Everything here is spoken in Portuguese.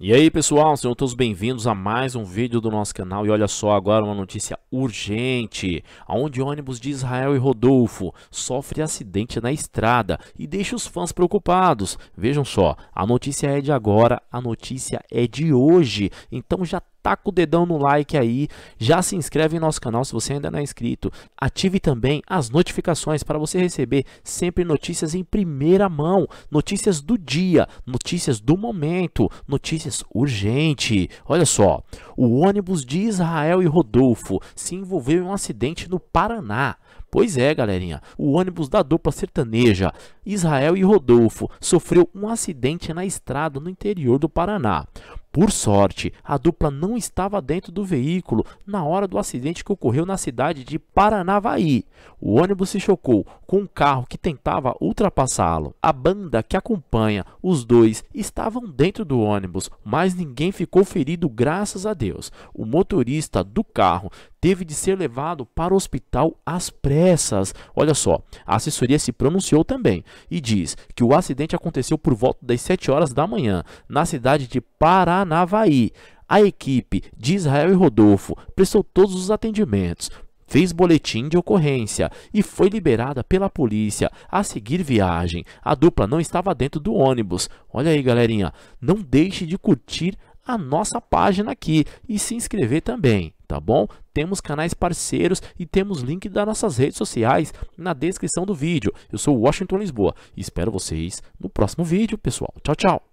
E aí pessoal, sejam todos bem-vindos a mais um vídeo do nosso canal e olha só agora uma notícia urgente Onde ônibus de Israel e Rodolfo sofre acidente na estrada e deixa os fãs preocupados Vejam só, a notícia é de agora, a notícia é de hoje, então já taca tá o dedão no like aí, já se inscreve em nosso canal se você ainda não é inscrito, ative também as notificações para você receber sempre notícias em primeira mão, notícias do dia, notícias do momento, notícias urgente. Olha só, o ônibus de Israel e Rodolfo se envolveu em um acidente no Paraná. Pois é, galerinha, o ônibus da dupla sertaneja Israel e Rodolfo sofreu um acidente na estrada no interior do Paraná. Por sorte, a dupla não estava dentro do veículo na hora do acidente que ocorreu na cidade de Paranavaí. O ônibus se chocou com um carro que tentava ultrapassá-lo. A banda que acompanha os dois estavam dentro do ônibus, mas ninguém ficou ferido, graças a Deus. O motorista do carro teve de ser levado para o hospital às pressas. Olha só, a assessoria se pronunciou também e diz que o acidente aconteceu por volta das 7 horas da manhã, na cidade de Paranavaí. A equipe de Israel e Rodolfo prestou todos os atendimentos, fez boletim de ocorrência e foi liberada pela polícia a seguir viagem. A dupla não estava dentro do ônibus. Olha aí, galerinha, não deixe de curtir a nossa página aqui e se inscrever também tá bom? Temos canais parceiros e temos link das nossas redes sociais na descrição do vídeo. Eu sou Washington Lisboa e espero vocês no próximo vídeo, pessoal. Tchau, tchau!